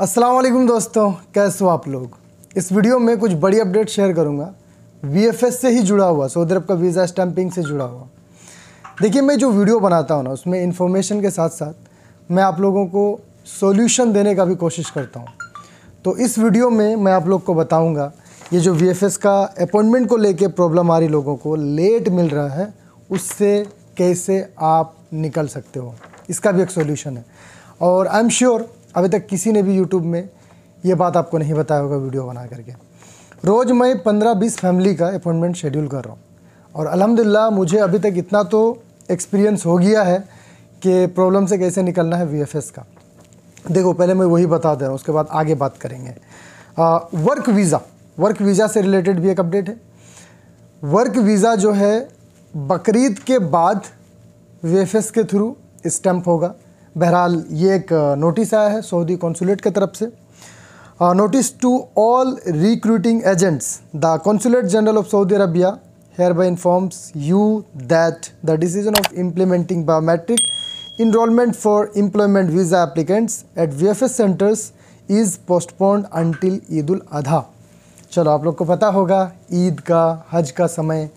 असलम दोस्तों कैसे हो आप लोग इस वीडियो में कुछ बड़ी अपडेट शेयर करूँगा वी से ही जुड़ा हुआ सऊदी अरब का वीज़ा स्टैंपिंग से जुड़ा हुआ देखिए मैं जो वीडियो बनाता हूँ ना उसमें इन्फॉर्मेशन के साथ साथ मैं आप लोगों को सॉल्यूशन देने का भी कोशिश करता हूँ तो इस वीडियो में मैं आप लोग को बताऊँगा ये जो वी का अपॉइंटमेंट को लेकर प्रॉब्लम आ रही लोगों को लेट मिल रहा है उससे कैसे आप निकल सकते हो इसका भी एक सोल्यूशन है और आई एम श्योर अभी तक किसी ने भी यूट्यूब में ये बात आपको नहीं बताया होगा वीडियो बना करके रोज़ मैं पंद्रह बीस फैमिली का अपॉइंटमेंट शेड्यूल कर रहा हूँ और अलहमदिल्ला मुझे अभी तक इतना तो एक्सपीरियंस हो गया है कि प्रॉब्लम से कैसे निकलना है वी का देखो पहले मैं वही बता दे रहा हूँ उसके बाद आगे बात करेंगे आ, वर्क वीज़ा वर्क वीज़ा से रिलेटेड भी एक अपडेट है वर्क वीज़ा जो है बकरीद के बाद वी के थ्रू स्टम्प होगा बहरहाल ये एक नोटिस आया है सऊदी कौंसुलेट की तरफ से notice to all recruiting agents the consulate general of Saudi Arabia hereby informs you that the decision of implementing biometric enrolment for employment visa applicants at V F S centres is postponed until Eid ul Adha चलो आप लोग को पता होगा ईद का हज का समय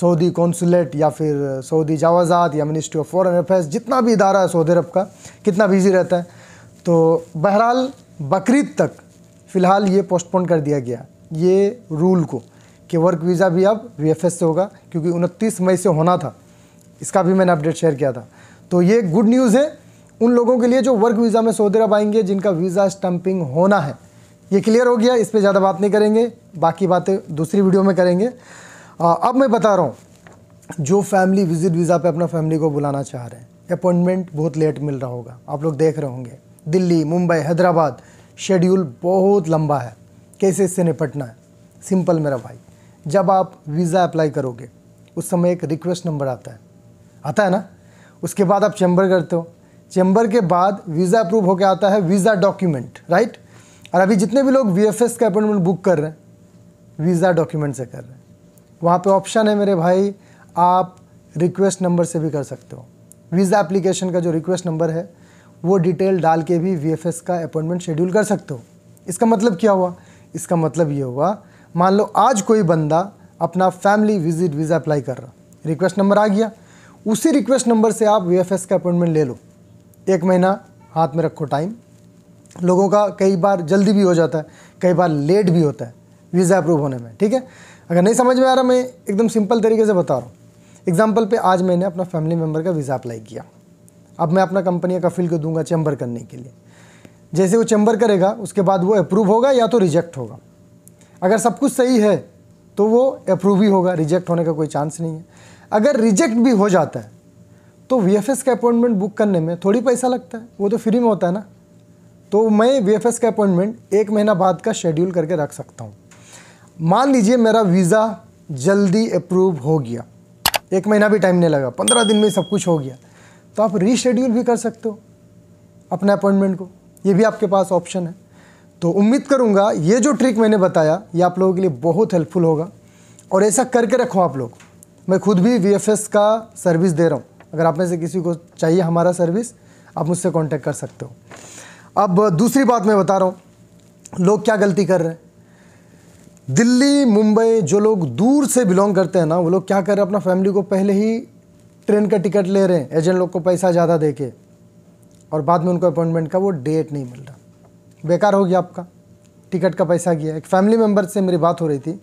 सऊदी कौंसुलेट या फिर सऊदी जावाजात या मिनिस्ट्री ऑफ फॉरेन अफेयर्स जितना भी इदारा है सऊदी अरब का कितना बिजी रहता है तो बहरहाल बकरीद तक फ़िलहाल ये पोस्टपोन कर दिया गया ये रूल को कि वर्क वीज़ा भी अब वी से होगा क्योंकि उनतीस मई से होना था इसका भी मैंने अपडेट शेयर किया था तो ये गुड न्यूज़ है उन लोगों के लिए जो वर्क वीज़ा में सऊदी अरब आएंगे जिनका वीज़ा स्टम्पिंग होना है ये क्लियर हो गया इस पर ज़्यादा बात नहीं करेंगे बाकी बातें दूसरी वीडियो में करेंगे आ, अब मैं बता रहा हूँ जो फैमिली विजिट वीज़ा पे अपना फैमिली को बुलाना चाह रहे हैं अपॉइंटमेंट बहुत लेट मिल रहा होगा आप लोग देख रहे होंगे दिल्ली मुंबई हैदराबाद शेड्यूल बहुत लंबा है कैसे इससे निपटना है सिंपल मेरा भाई जब आप वीज़ा अप्लाई करोगे उस समय एक रिक्वेस्ट नंबर आता है आता है ना उसके बाद आप चैम्बर करते हो चैम्बर के बाद वीज़ा अप्रूव होकर आता है वीज़ा डॉक्यूमेंट राइट और अभी जितने भी लोग वी का अपॉइंटमेंट बुक कर रहे हैं वीज़ा डॉक्यूमेंट से कर रहे हैं वहाँ पे ऑप्शन है मेरे भाई आप रिक्वेस्ट नंबर से भी कर सकते हो वीज़ा एप्लीकेशन का जो रिक्वेस्ट नंबर है वो डिटेल डाल के भी वी का अपॉइंटमेंट शेड्यूल कर सकते हो इसका मतलब क्या हुआ इसका मतलब ये हुआ मान लो आज कोई बंदा अपना फैमिली विजिट वीज़ा अप्लाई कर रहा रिक्वेस्ट नंबर आ गया उसी रिक्वेस्ट नंबर से आप वी का अपॉइंटमेंट ले लो एक महीना हाथ में रखो टाइम लोगों का कई बार जल्दी भी हो जाता है कई बार लेट भी होता है वीज़ा अप्रूव होने में ठीक है अगर नहीं समझ में आ रहा मैं एकदम सिंपल तरीके से बता रहा हूँ एग्जाम्पल पे आज मैंने अपना फैमिली मेम्बर का वीज़ा अप्लाई किया अब मैं अपना कंपनी का फिल कर दूंगा चैम्बर करने के लिए जैसे वो चैम्बर करेगा उसके बाद वो अप्रूव होगा या तो रिजेक्ट होगा अगर सब कुछ सही है तो वो अप्रूव ही होगा रिजेक्ट होने का कोई चांस नहीं है अगर रिजेक्ट भी हो जाता है तो वी एफ एस का अपॉइंटमेंट बुक करने में थोड़ी पैसा लगता है वो तो फ्री में होता है ना तो मैं वी एफ एस का अपॉइंटमेंट एक महीना बाद का शेड्यूल करके रख सकता हूँ मान लीजिए मेरा वीज़ा जल्दी अप्रूव हो गया एक महीना भी टाइम नहीं लगा पंद्रह दिन में सब कुछ हो गया तो आप रीशेड्यूल भी कर सकते हो अपने अपॉइंटमेंट को ये भी आपके पास ऑप्शन है तो उम्मीद करूँगा ये जो ट्रिक मैंने बताया ये आप लोगों के लिए बहुत हेल्पफुल होगा और ऐसा करके रखो आप लोग मैं खुद भी वी का सर्विस दे रहा हूँ अगर आप में से किसी को चाहिए हमारा सर्विस आप मुझसे कांटेक्ट कर सकते हो अब दूसरी बात मैं बता रहा हूँ लोग क्या गलती कर रहे हैं दिल्ली मुंबई जो लोग दूर से बिलोंग करते हैं ना वो लोग क्या कर रहे हैं अपना फैमिली को पहले ही ट्रेन का टिकट ले रहे हैं एजेंट लोग को पैसा ज़्यादा दे के और बाद में उनको अपॉइंटमेंट का वो डेट नहीं मिल रहा बेकार हो गया आपका टिकट का पैसा गया एक फैमिली मेम्बर से मेरी बात हो रही थी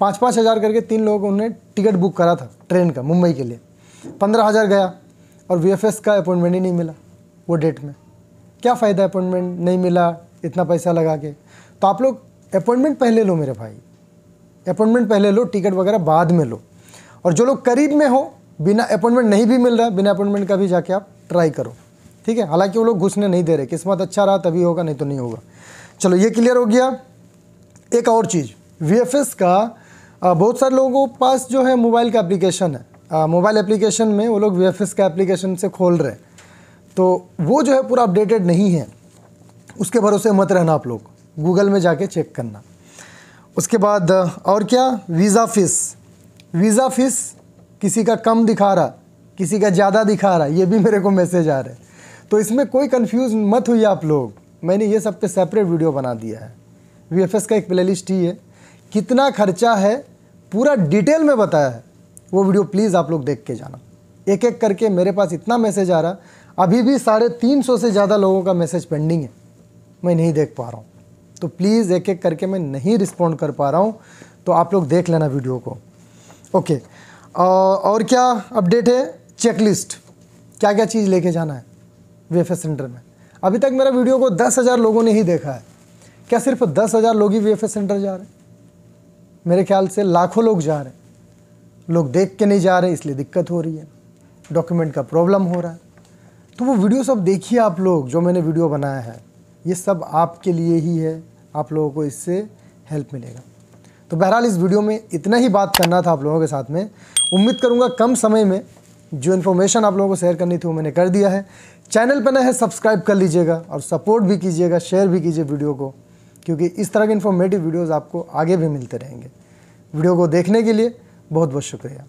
पाँच पाँच हज़ार करके तीन लोगों उन्होंने टिकट बुक करा था ट्रेन का मुंबई के लिए पंद्रह हज़ार गया और वी का अपॉइंटमेंट ही नहीं मिला वो डेट में क्या फ़ायदा अपॉइंटमेंट नहीं मिला इतना पैसा लगा के तो आप लोग अपॉइंटमेंट पहले लो मेरे भाई अपॉइंटमेंट पहले लो टिकट वगैरह बाद में लो और जो लोग करीब में हो बिना अपॉइंटमेंट नहीं भी मिल रहा बिना अपॉइंटमेंट का भी जाके आप ट्राई करो ठीक है हालांकि वो लोग घुसने नहीं दे रहे किस्मत अच्छा रहा तभी होगा नहीं तो नहीं होगा चलो ये क्लियर हो गया एक और चीज़ वी का बहुत सारे लोगों के पास जो है मोबाइल का एप्लीकेशन है मोबाइल एप्लीकेशन में वो लोग वी का एप्लीकेशन से खोल रहे हैं तो वो जो है पूरा अपडेटेड नहीं है उसके भरोसे मत रहना आप लोग गूगल में जाके चेक करना उसके बाद और क्या वीज़ा फ़ीस वीज़ा फ़ीस किसी का कम दिखा रहा किसी का ज़्यादा दिखा रहा ये भी मेरे को मैसेज आ रहा है तो इसमें कोई कंफ्यूज मत हुई आप लोग मैंने ये सब पे सेपरेट वीडियो बना दिया है वी का एक प्लेलिस्ट ही है कितना खर्चा है पूरा डिटेल में बताया है वो वीडियो प्लीज़ आप लोग देख के जाना एक एक करके मेरे पास इतना मैसेज आ रहा अभी भी साढ़े तीन सौ से ज़्यादा लोगों का मैसेज पेंडिंग है मैं नहीं देख पा रहा हूँ तो प्लीज़ एक एक करके मैं नहीं रिस्पॉन्ड कर पा रहा हूँ तो आप लोग देख लेना वीडियो को ओके okay. और क्या अपडेट है चेकलिस्ट क्या क्या चीज़ लेके जाना है वी सेंटर में अभी तक मेरा वीडियो को दस हज़ार लोगों ने ही देखा है क्या सिर्फ दस हज़ार लोग ही वी सेंटर जा रहे हैं मेरे ख्याल से लाखों लोग जा रहे हैं लोग देख के नहीं जा रहे इसलिए दिक्कत हो रही है डॉक्यूमेंट का प्रॉब्लम हो रहा है तो वो वीडियो सब देखिए आप लोग जो मैंने वीडियो बनाया है ये सब आपके लिए ही है आप लोगों को इससे हेल्प मिलेगा तो बहरहाल इस वीडियो में इतना ही बात करना था आप लोगों के साथ में उम्मीद करूँगा कम समय में जो इन्फॉर्मेशन आप लोगों को शेयर करनी थी वो मैंने कर दिया है चैनल पर ना है सब्सक्राइब कर लीजिएगा और सपोर्ट भी कीजिएगा शेयर भी कीजिए वीडियो को क्योंकि इस तरह के इन्फॉर्मेटिव वीडियोज़ आपको आगे भी मिलते रहेंगे वीडियो को देखने के लिए बहुत बहुत शुक्रिया